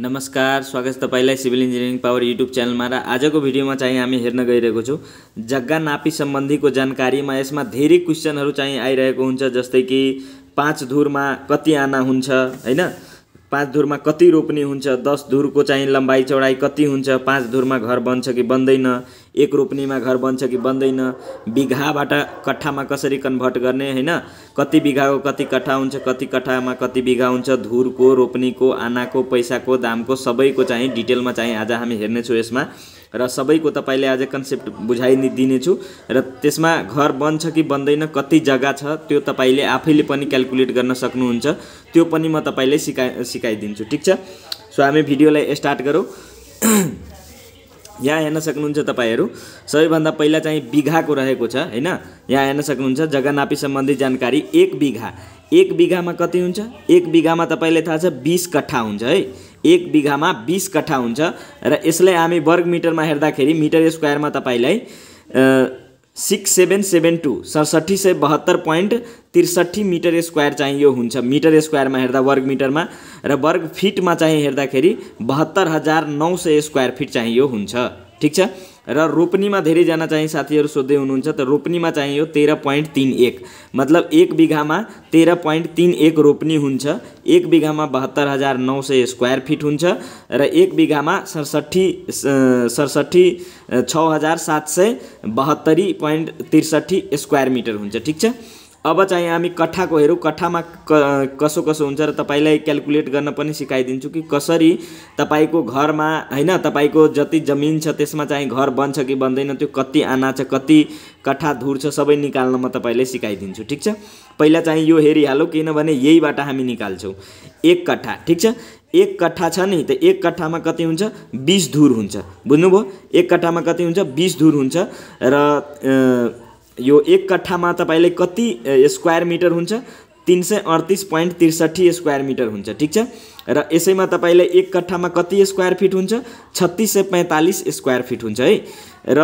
नमस्कार स्वागत छ तपाईँलाई सिभिल इन्जिनियरिङ पावर युट्युब च्यानलमा र आजको भिडियोमा चाहिँ हामी हेर्न गइरहेको छौँ जग्गा नापी सम्बन्धीको जानकारीमा यसमा धेरै क्वेसनहरू चाहिँ आइरहेको हुन्छ जस्तै कि पाँच धुरमा कति आना हुन्छ होइन पाँच धुरमा कति रोप्ने हुन्छ दस धुरको चाहिँ लम्बाइ चौडाइ कति हुन्छ पाँच धुरमा घर बन्छ कि बन्दैन एक रोप्नेमा घर बन्छ कि बन्दैन बिघाबाट कट्ठामा कसरी कन्भर्ट गर्ने होइन कति बिघाको कति कट्ठा हुन्छ कति कट्ठामा कति बिघा हुन्छ धुरको रोप्नेको आनाको पैसाको दामको सबैको चाहिँ डिटेलमा चाहिँ आज हामी हेर्नेछौँ यसमा र सबैको तपाईँले आज कन्सेप्ट बुझाइ दिनेछु र त्यसमा घर बन्छ कि बन्दैन कति जग्गा छ त्यो तपाईँले आफैले पनि क्यालकुलेट गर्न सक्नुहुन्छ त्यो पनि म तपाईँले सिका सिकाइदिन्छु ठिक छ सो हामी भिडियोलाई स्टार्ट गरौँ यहाँ हेर्न सक्नुहुन्छ तपाईँहरू सबैभन्दा पहिला चाहिँ बिघाको रहेको छ होइन यहाँ हेर्न सक्नुहुन्छ जग्गा नापी सम्बन्धी जानकारी एक बिघा एक बिघामा कति हुन्छ एक बिघामा तपाईँले थाहा छ बिस कट्ठा हुन्छ है एक बिघामा बिस कट्ठा हुन्छ र यसलाई हामी वर्ग मिटरमा हेर्दाखेरि मिटर स्क्वायरमा तपाईँलाई सिक्स सेभेन सेभेन टू सडसठी सय बहत्तर पोइन्ट त्रिसठी मिटर स्क्वायर चाहिँ यो हुन्छ मिटर स्क्वायरमा हेर्दा वर्ग मिटरमा र वर्ग फिटमा चाहिँ हेर्दाखेरि बहत्तर हजार नौ सय स्क्वायर फिट चाहिँ यो हुन्छ ठिक छ र रोपनीमा धेरैजना चाहिँ साथीहरू सोध्दै हुनुहुन्छ त रोपनीमा चाहिँ यो तेह्र पोइन्ट तिन एक मतलब एक बिघामा तेह्र पोइन्ट तिन एक रोपनी हुन्छ एक बिघामा बहत्तर हजार नौ सय स्क्वायर फिट हुन्छ र एक बिघामा सडसठी सडसठी छ हजार सात सय बहत्तरी पोइन्ट त्रिसठी स्क्वायर मिटर हुन्छ ठिक छ अब चाहिँ हामी कट्ठाको हेरौँ कट्ठामा कसो कसो हुन्छ र तपाईँलाई क्यालकुलेट गर्न पनि सिकाइदिन्छु कि कसरी तपाईँको घरमा होइन तपाईँको जति जमिन छ त्यसमा चाहिँ घर बन्छ कि बन्दैन त्यो कति आना छ कति कट्ठा धुर छ सबै निकाल्न म तपाईँलाई सिकाइदिन्छु ठिक छ पहिला चाहिँ यो हेरिहालौँ किनभने यहीबाट हामी निकाल्छौँ एक कट्ठा ठिक छ एक कट्ठा छ नि त एक कट्ठामा कति हुन्छ बिस धुर हुन्छ बुझ्नुभयो एक कट्ठामा कति हुन्छ बिस धुर हुन्छ र यो एक कट्ठामा तपाईँले कति स्क्वायर मिटर हुन्छ तिन सय अडतिस पोइन्ट त्रिसठी स्क्वायर मिटर हुन्छ ठिक छ र यसैमा तपाईँले एक कट्ठामा कति स्क्वायर फिट हुन्छ छत्तिस सय पैँतालिस स्क्वायर फिट हुन्छ है र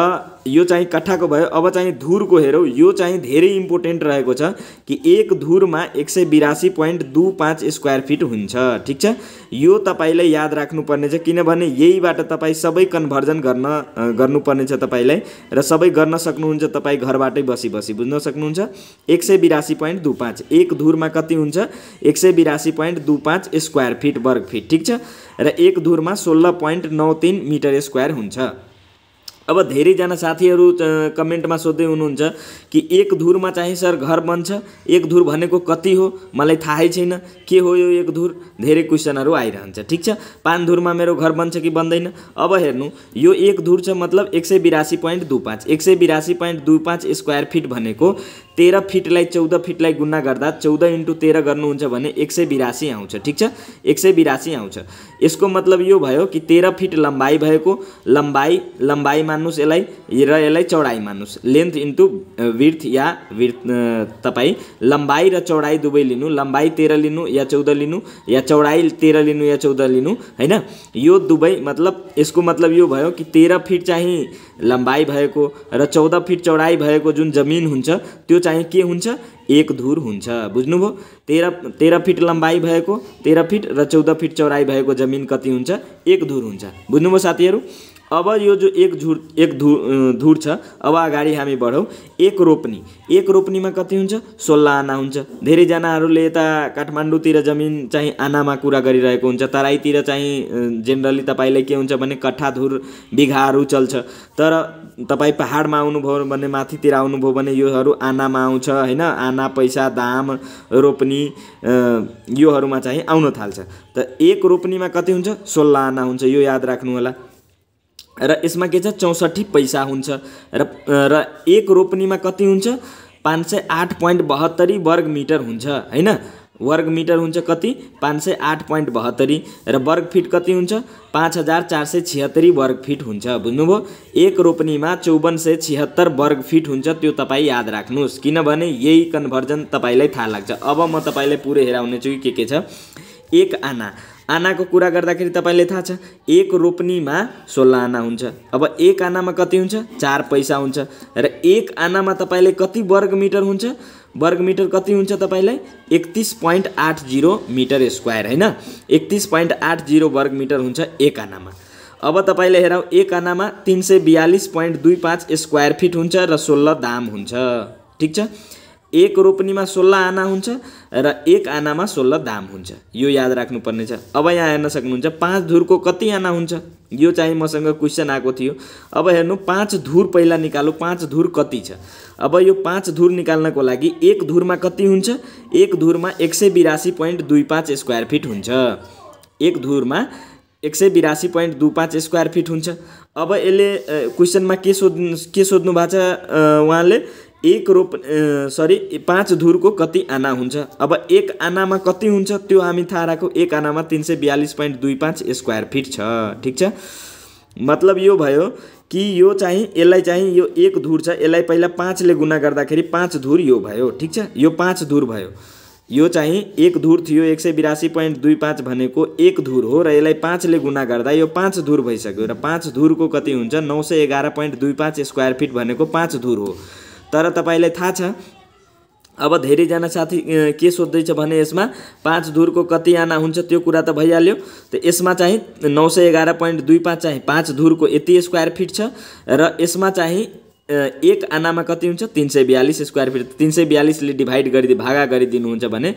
यो चाहिँ कट्ठाको भयो अब चाहिँ धुरको हेरौँ यो चाहिँ धेरै इम्पोर्टेन्ट रहेको छ कि एक धुरमा एक सय बिरासी पोइन्ट दुई पाँच स्क्वायर फिट हुन्छ ठिक छ यो तपाईँलाई याद राख्नुपर्नेछ किनभने यहीबाट तपाईँ सबै कन्भर्जन गर्न गर्नुपर्नेछ तपाईँलाई र सबै गर्न सक्नुहुन्छ तपाईँ घरबाटै बसी बसी बुझ्न सक्नुहुन्छ एक सय बिरासी पोइन्ट दुई पाँच एक धुरमा कति हुन्छ एक सय बिरासी पोइन्ट दुई पाँच स्क्वायर फिट वर्ग फिट ठिक छ र एक धुरमा सोह्र पोइन्ट नौ तिन मिटर स्क्वायर हुन्छ अब धेरैजना साथीहरू कमेन्टमा सोध्दै हुनुहुन्छ कि एक धुरमा चाहिँ सर घर बन्छ एक धुर भनेको कति हो मलाई थाहै छैन के हो यो एक धुर धेरै क्वेसनहरू आइरहन्छ ठिक छ पाँच धुरमा मेरो घर बन्छ कि बन्दैन अब हेर्नु यो एक धुर छ मतलब एक सय बिरासी पोइन्ट दुई पाँच एक सय बिरासी पोइन्ट दुई पाँच स्क्वायर फिट भनेको तेह्र फिटलाई चौध फिटलाई गुन्ना गर्दा चौध इन्टु तेह्र गर्नुहुन्छ भने एक सय बिरासी आउँछ ठिक छ एक सय बिरासी आउँछ यसको मतलब यो भयो कि तेह्र फिट लम्बाइ भएको लम्बाइ लम्बाइ मान्नुहोस् यसलाई र यसलाई चौडाइ मान्नुहोस् लेन्थ इन्टु विर्थ या विर्थ तपाईँ लम्बाइ र चौडाइ दुवै लिनु लम्बाइ तेह्र लिनु या चौध लिनु या चौडाइ तेह्र लिनु या चौध लिनु होइन यो दुवै मतलब यसको मतलब यो भयो कि तेह्र फिट चाहिँ लम्बाइ भएको र चौध फिट चौडाइ भएको जुन जमिन हुन्छ त्यो चाहिँ के हुन्छ एक धुर हुन्छ बुझ्नुभयो तेह्र तेह्र फिट लम्बाइ भएको तेह्र फिट र चौध फिट चौडाइ भएको जमिन कति हुन्छ एक धुर हुन्छ बुझ्नुभयो साथीहरू अब यो जो एक झुर एक धु धुर छ अब अगाडि हामी बढौँ एक रोप्नी एक रोप्नीमा कति हुन्छ सोह्र आना हुन्छ धेरैजनाहरूले यता काठमाडौँतिर जमिन चाहिँ आनामा कुरा गरिरहेको हुन्छ तराईतिर चाहिँ जेनरली तपाईँले के हुन्छ भने कट्ठा धुर बिघाहरू चल्छ तर तपाईँ पहाडमा आउनुभयो भने माथितिर आउनुभयो भने योहरू आनामा आउँछ होइन आना पैसा दाम रोप्नी योहरूमा चाहिँ आउन थाल्छ त एक रोप्नीमा कति हुन्छ सोह्र आना हुन्छ यो याद राख्नु होला र यसमा के छ चौसठी पैसा हुन्छ र र एक रोपनीमा कति हुन्छ पाँच सय आठ पोइन्ट बहत्तरी वर्ग मिटर हुन्छ होइन वर्ग मिटर हुन्छ कति पाँच सय आठ पोइन्ट बहत्तरी र वर्ग फिट कति हुन्छ पाँच हजार चार सय छिहत्तरी वर्ग फिट हुन्छ बुझ्नुभयो एक रोपनीमा चौवन सय छिहत्तर वर्ग फिट हुन्छ त्यो तपाईँ याद राख्नुहोस् किनभने यही कन्भर्जन तपाईँलाई थाहा लाग्छ अब म तपाईँलाई पुरै हेराउने छु के के छ एक आना आनाको कुरा गर्दाखेरि तपाईँले थाहा छ एक रोप्नीमा सोह्र आना हुन्छ अब एक आनामा कति हुन्छ चार पैसा हुन्छ र एक आनामा तपाईँले कति वर्ग मिटर हुन्छ वर्ग मिटर कति हुन्छ तपाईँलाई एकतिस पोइन्ट आठ जिरो मिटर स्क्वायर होइन एकतिस पोइन्ट आठ जिरो वर्ग मिटर हुन्छ एक आनामा अब तपाईँले हेरौँ एक आनामा तिन सय बयालिस पोइन्ट दुई पाँच स्क्वायर फिट हुन्छ र सोह्र दाम हुन्छ ठिक छ एक रोपनीमा सोह्र आना हुन्छ र एक आनामा सोह्र दाम हुन्छ यो याद राख्नुपर्ने छ अब यहाँ हेर्न सक्नुहुन्छ पाँच धुरको कति आना हुन्छ यो चाहिँ मसँग क्वेसन आएको थियो अब हेर्नु पाँच धुर पहिला निकालौँ पाँच धुर कति छ अब यो पाँच धुर निकाल्नको लागि एक धुरमा कति हुन्छ एक धुरमा एक सय बिरासी पोइन्ट दुई पाँच स्क्वायर फिट हुन्छ एक धुरमा एक सय बिरासी पोइन्ट दुई पाँच स्क्वायर फिट हुन्छ अब यसले क्वेसनमा के सोध्नु के सोध्नु भएको छ उहाँले एक रोप सरी पाँच धुरको कति आना हुन्छ अब एक आनामा कति हुन्छ त्यो हामी थाहा राखौँ एक आनामा तिन सय बयालिस पोइन्ट दुई पाँच स्क्वायर फिट छ ठिक छ मतलब यो भयो कि यो चाहिँ यसलाई चाहिँ यो एक धुर छ यसलाई पहिला पाँचले गुना गर्दाखेरि पाँच धुर यो भयो ठिक छ यो पाँच धुर भयो यो चाहिँ एक धुर थियो एक सय बिरासी पोइन्ट दुई पाँच भनेको एक धुर हो र यसलाई पाँचले गुना गर्दा यो पाँच धुर भइसक्यो र पाँच धुरको कति हुन्छ नौ सय एघार पोइन्ट दुई पाँच स्क्वायर फिट भनेको पाँच धुर हो तर तपाईँलाई थाहा छ अब धेरैजना साथी के सोध्दैछ भने यसमा पाँच धुरको कति आना हुन्छ त्यो कुरा त भइहाल्यो त यसमा चाहिँ नौ सय एघार पोइन्ट दुई पाँच चाहिँ पाँच धुरको यति स्क्वायर फिट छ र यसमा चाहिँ एक आनामा कति हुन्छ तिन सय बयालिस स्क्वायर फिट तिन सय बयालिसले डिभाइड गरिदि भागा गरिदिनुहुन्छ भने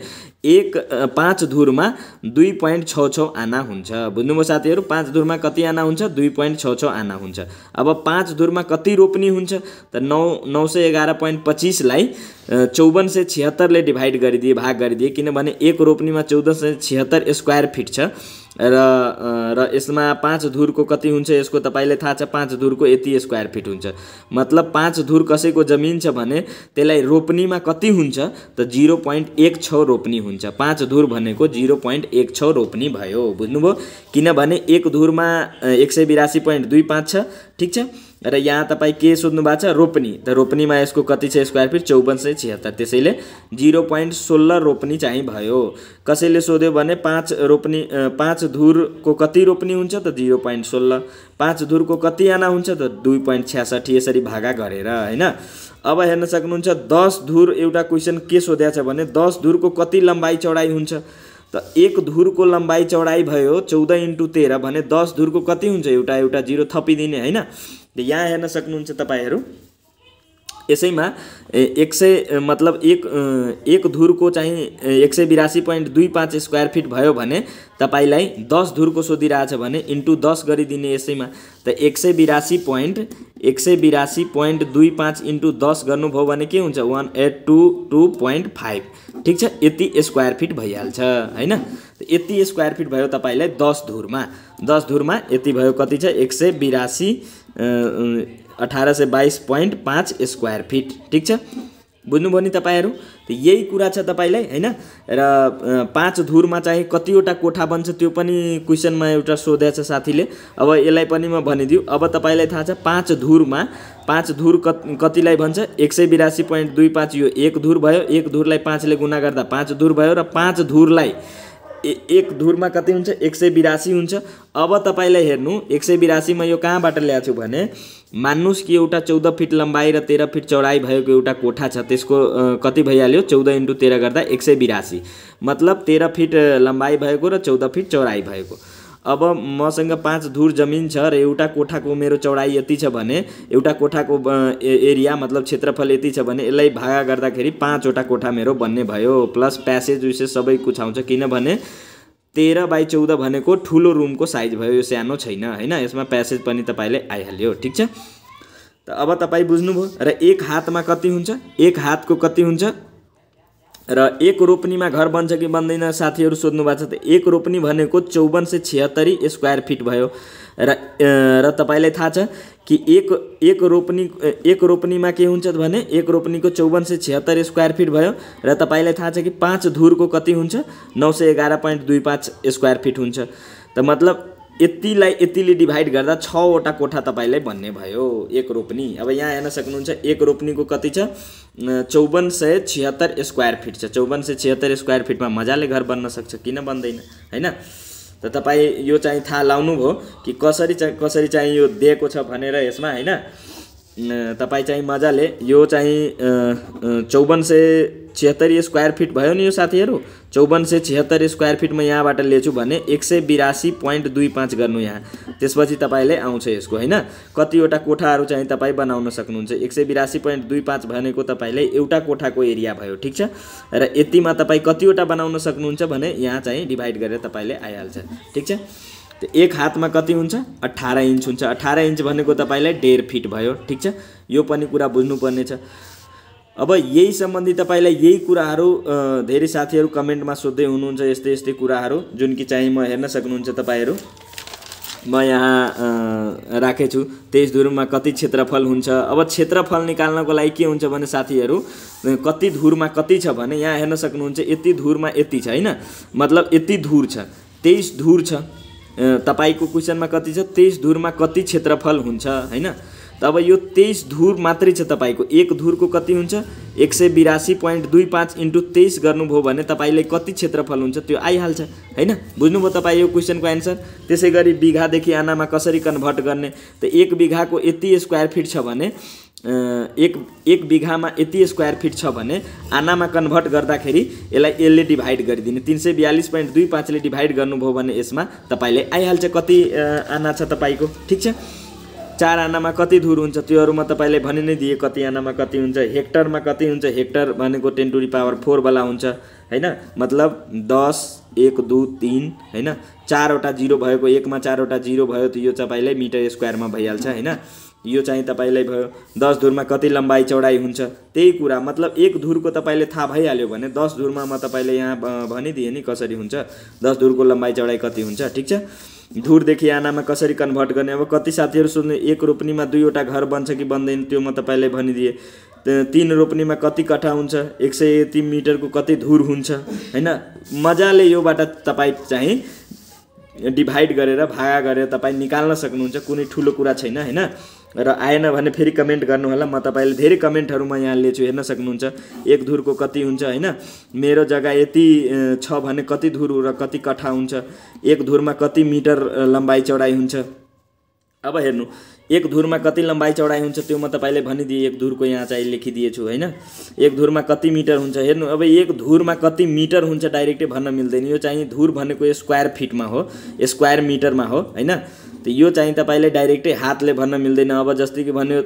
एक पाँच धुरमा दुई पोइन्ट छ छ आना हुन्छ बुझ्नुभयो साथीहरू पाँच धुरमा कति आना हुन्छ दुई पोइन्ट छ छ आना हुन्छ अब पाँच धुरमा कति रोप्नी हुन्छ त नौ नौ सय एघार पोइन्ट पच्चिसलाई चौवन्न सय छिहत्तरले डिभाइड गरिदिए भाग गरिदिए किनभने एक रोप्नीमा चौध सय छिहत्तर स्क्वायर फिट छ र र यसमा पाँच धुरको कति हुन्छ यसको तपाईँलाई थाहा छ पाँच धुरको यति स्क्वायर फिट हुन्छ मतलब पाँच धुर कसैको जमिन छ भने त्यसलाई रोप्नीमा कति हुन्छ त जिरो पोइन्ट एक छ रोप्नी हुन्छ पाँच धुर भनेको जिरो पोइन्ट एक छ रोप्नी भयो बुझ्नुभयो किनभने एक धुरमा एक सय बिरासी पोइन्ट दुई पाँच छ ठिक छ र यहाँ तपाईँ के सोध्नु भएको छ रोपनी त रोपनीमा यसको कति छ स्क्वायर फिट चौपन्न सय छिहत्तर त्यसैले जिरो पोइन्ट सोह्र रोपनी चाहिँ भयो कसैले सोध्यो भने पाँच रोपनी पाँच धुरको कति रोपनी हुन्छ त जिरो पोइन्ट सोह्र पाँच धुरको कति आना हुन्छ त दुई पोइन्ट छ्यासठी यसरी भागा गरेर होइन अब हेर्न सक्नुहुन्छ दस धुर एउटा क्वेसन के सोध्याएको छ भने दस धुरको कति लम्बाइ चौडाइ हुन्छ त एक धुरको लम्बाइ चौडाइ भयो चौध इन्टु तेह्र भने दस धुरको कति हुन्छ एउटा एउटा जिरो थपिदिने होइन यहाँ हेर्न सक्नुहुन्छ तपाईँहरू यसैमा एक सय मतलब एक एक धुरको चाहिँ एक सय बिरासी पोइन्ट दुई पाँच स्क्वायर फिट भयो भने तपाईँलाई दस धुरको सोधिरहेछ भने इन्टु दस गरिदिने यसैमा त एक सय बिरासी पोइन्ट एक सय बिरासी पोइन्ट दुई पाँच इन्टु दस गर्नुभयो भने के हुन्छ one eight two two point five ठिक छ यति स्क्वायर फिट भइहाल्छ होइन यति स्क्वायर फिट भयो तपाईँलाई दस धुरमा दस धुरमा यति भयो कति छ एक सय बिरासी अठार सय बाइस पोइन्ट पाँच स्क्वायर फिट ठिक छ बुझ्नुभयो नि तपाईँहरू यही कुरा छ तपाईँलाई होइन र पाँच धुरमा चाहिँ कतिवटा कोठा बन्छ त्यो पनि क्वेसनमा एउटा सोधेछ साथीले अब यसलाई पनि म भनिदिउँ अब तपाईँलाई थाहा छ पाँच धुरमा पाँच धुर कतिलाई भन्छ एक सय बिरासी पोइन्ट दुई पाँच यो एक धुर भयो एक धुरलाई पाँचले गुणा गर्दा पाँच धुर भयो र पाँच धुरलाई ए एक धुरमा कति हुन्छ एक सय बिरासी हुन्छ अब तपाईँलाई हेर्नु एक सय बिरासीमा यो कहाँबाट ल्याएको छु भने मान्नुहोस् कि एउटा चौध फिट लम्बाइ र तेह्र फिट चौडाइ भएको एउटा कोठा छ त्यसको कति भइहाल्यो चौध इन्टु तेह्र गर्दा एक सय बिरासी मतलब तेह्र फिट लम्बाइ भएको र चौध फिट चौडाइ भएको अब मसँग पाँच धुर जमिन छ र एउटा कोठाको मेरो चौडाइ यति छ भने एउटा कोठाको एरिया मतलब क्षेत्रफल यति छ भने यसलाई भागा गर्दाखेरि पाँचवटा कोठा मेरो बन्ने भयो प्लस प्यासेज उसे सबै कुछ आउँछ किनभने तेह्र बाई चौध भनेको ठुलो रुमको साइज भयो यो सानो छैन होइन यसमा प्यासेज पनि तपाईँले आइहाल्यो ठिक छ त अब तपाईँ बुझ्नुभयो र एक हातमा कति हुन्छ एक हातको कति हुन्छ र एक रोपनीमा घर बन्छ कि बन्दैन साथीहरू सोध्नु भएको छ त एक रोपनी भनेको चौवन्न सय छिहत्तरी स्क्वायर फिट भयो र र तपाईँलाई थाहा छ कि एक एक रोपनी एक रोपनीमा के हुन्छ भने एक रोपनीको चौवन्न सय छिहत्तर स्क्वायर फिट भयो र तपाईँलाई थाहा छ कि पाँच धुरको कति हुन्छ नौ सय एघार पोइन्ट दुई पाँच स्क्वायर फिट हुन्छ त मतलब यतिलाई यतिले डिभाइड गर्दा छवटा कोठा तपाईँलाई भन्ने भयो एक रोपनी अब यहाँ हेर्न सक्नुहुन्छ एक रोपनीको कति छ चौवन सय छिहत्तर स्क्वायर फिट छ चौवन सय छिहत्तर स्क्वायर फिटमा मजाले घर बन्न सक्छ किन बन्दैन होइन त तपाईँ यो चाहिँ थाहा लाउनुभयो कि कसरी चाहिँ कसरी चाहिँ यो दिएको छ भनेर यसमा होइन तपाईँ चाहिँ मजाले यो चाहिँ चौबन्न सय छिहत्तर स्क्वायर फिट भयो नि यो साथीहरू चौवन सय छिहत्तर स्क्वायर फिट म यहाँबाट लेछु भने एक सय बिरासी पोइन्ट दुई पाँच गर्नु यहाँ त्यसपछि तपाईँले आउँछ यसको होइन कतिवटा कोठाहरू चाहिँ तपाईँ बनाउन सक्नुहुन्छ एक सय बिरासी पोइन्ट दुई पाँच भनेको तपाईँले एउटा कोठाको एरिया भयो ठिक छ र यतिमा तपाईँ कतिवटा बनाउन सक्नुहुन्छ भने यहाँ चाहिँ डिभाइड गरेर तपाईँले आइहाल्छ ठिक छ त्यो एक हातमा कति हुन्छ अठार इन्च हुन्छ अठार इन्च भनेको तपाईँलाई डेढ फिट भयो ठिक छ यो पनि कुरा बुझ्नुपर्ने छ अब यही सम्बन्धी तपाईँलाई यही कुराहरू धेरै साथीहरू कमेन्टमा सोध्दै हुनुहुन्छ यस्तै यस्तै कुराहरू जुन कि चाहिँ म हेर्न सक्नुहुन्छ तपाईँहरू म यहाँ राखेछु तेइस धुरमा कति क्षेत्रफल हुन्छ अब क्षेत्रफल निकाल्नको लागि के हुन्छ भने साथीहरू कति धुरमा कति छ भने यहाँ हेर्न सक्नुहुन्छ यति धुरमा यति छ होइन मतलब यति धुर छ तेइस धुर छ तपाईँको क्वेसनमा कति छ तेइस धुरमा कति क्षेत्रफल हुन्छ होइन अब यो तेइस धुर मात्रै छ तपाईँको एक धुरको कति हुन्छ एक सय बिरासी पोइन्ट दुई पाँच इन्टु तेइस गर्नुभयो भने तपाईँले कति क्षेत्रफल हुन्छ त्यो आइहाल्छ होइन बुझ्नुभयो तपाईँ यो क्वेसनको एन्सर त्यसै गरी बिघादेखि आनामा कसरी कन्भर्ट गर्ने त एक बिघाको यति स्क्वायर फिट छ भने एक एक बिघामा यति स्क्वायर फिट छ भने आनामा कन्भर्ट गर्दाखेरि यसलाई यसले डिभाइड गरिदिने तिन सय बयालिस पोइन्ट दुई पाँचले डिभाइड गर्नुभयो भने यसमा तपाईँले आइहाल्छ कति आना छ तपाईँको ठिक छ चार आनामा कति धुर हुन्छ त्योहरूमा तपाईँले भनि नै दिए कति आनामा कति हुन्छ हेक्टरमा कति हुन्छ हेक्टर भनेको टेन टु पावर फोरवाला हुन्छ होइन मतलब दस एक दुई तिन होइन चारवटा जिरो भएको एकमा चारवटा जिरो भयो त यो तपाईँले मिटर स्क्वायरमा भइहाल्छ होइन यो चाहिँ तपाईँलाई भयो दस धुरमा कति लम्बाइ चौडाइ हुन्छ त्यही कुरा मतलब एक धुरको तपाईँले थाहा भइहाल्यो भने दस धुरमा म तपाईँले यहाँ भनिदिएँ नि कसरी हुन्छ दस धुरको लम्बाइ चौडाइ कति हुन्छ ठिक छ धुरदेखि आनामा कसरी कन्भर्ट गर्ने अब कति साथीहरू सोध्ने एक रोप्नीमा दुईवटा घर बन्छ कि बन्दैन त्यो म तपाईँलाई भनिदिएँ तिन रोप्नेमा कति कठा हुन्छ एक सय तिन मिटरको कति धुर हुन्छ होइन मजाले योबाट तपाईँ चाहिँ डिभाइड गरेर भागा गरेर तपाईँ निकाल्न सक्नुहुन्छ कुनै ठुलो कुरा छैन होइन र आएन भने फेरि कमेन्ट गर्नु होला म तपाईँले धेरै कमेन्टहरू म यहाँ लिन्छु हेर्न सक्नुहुन्छ एक धुरको कति हुन्छ होइन मेरो जग्गा यति छ भने कति धुर र कति कठा हुन्छ एक धुरमा कति मिटर लम्बाइ चौडाइ हुन्छ अब हेर्नु एक धुरमा कति लम्बाइ चौडाइ हुन्छ त्यो म तपाईँले भनिदिएँ एक धुरको यहाँ चाहिँ लेखिदिएछु होइन एक धुरमा कति मिटर हुन्छ हेर्नु अब एक धुरमा कति मिटर हुन्छ डाइरेक्टै भन्न मिल्दैन यो चाहिँ धुर भनेको स्क्वायर फिटमा हो स्क्वायर मिटरमा हो होइन त यो चाहिँ तपाईँले डाइरेक्टै हातले भन्न मिल्दैन अब जस्तै कि भन्यो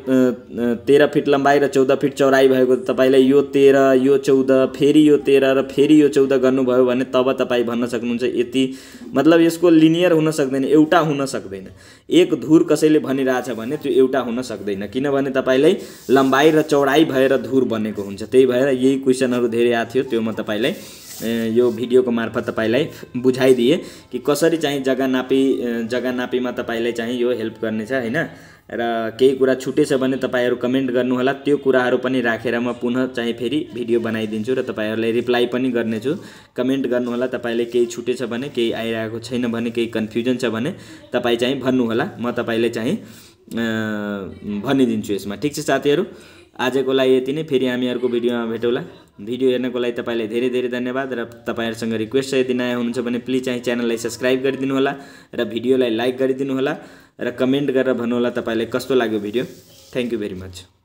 तेह्र फिट लम्बाइ र चौध फिट चौडाइ भएको तपाईँलाई यो तेह्र यो चौध फेरि यो तेह्र र फेरि यो चौध गर्नुभयो भने तब तपाईँ भन्न सक्नुहुन्छ यति मतलब यसको लिनियर हुन सक्दैन एउटा हुन सक्दैन एक धुर कसैले भनिरहेछ भने त्यो एउटा हुन सक्दैन किनभने तपाईँलाई लम्बाइ र चौडाइ भएर धुर बनेको हुन्छ त्यही भएर यही क्वेसनहरू धेरै आएको थियो त्यो म तपाईँलाई यो भिडियोको मार्फत तपाईँलाई बुझाइदिएँ कि कसरी चाहिँ जग्गा नापी जग्गा नापीमा तपाईँलाई चाहिँ यो हेल्प गर्नेछ होइन र केही कुरा छुटेछ भने तपाईँहरू कमेन्ट गर्नुहोला त्यो कुराहरू पनि राखेर म पुनः चाहिँ फेरि भिडियो बनाइदिन्छु र तपाईँहरूलाई रिप्लाई पनि गर्नेछु कमेन्ट गर्नुहोला तपाईँले केही छुटेछ भने केही आइरहेको छैन भने केही कन्फ्युजन छ भने तपाईँ चाहिँ भन्नुहोला म तपाईँले चाहिँ भनिदिन्छु यसमा ठिक छ साथीहरू आजको लागि यति नै फेरि हामी अर्को भिडियोमा भेटौँला भिडियो हेर्नको लागि तपाईँलाई धेरै धेरै धन्यवाद र तपाईँहरूसँग रिक्वेस्ट छ यदि नयाँ हुनुहुन्छ भने प्लिज चाहिँ च्यानललाई सब्सक्राइब होला र भिडियोलाई लाइक गरिदिनु होला र कमेन्ट गरेर भन्नु होला तपाईँलाई कस्तो लाग्यो video thank you very much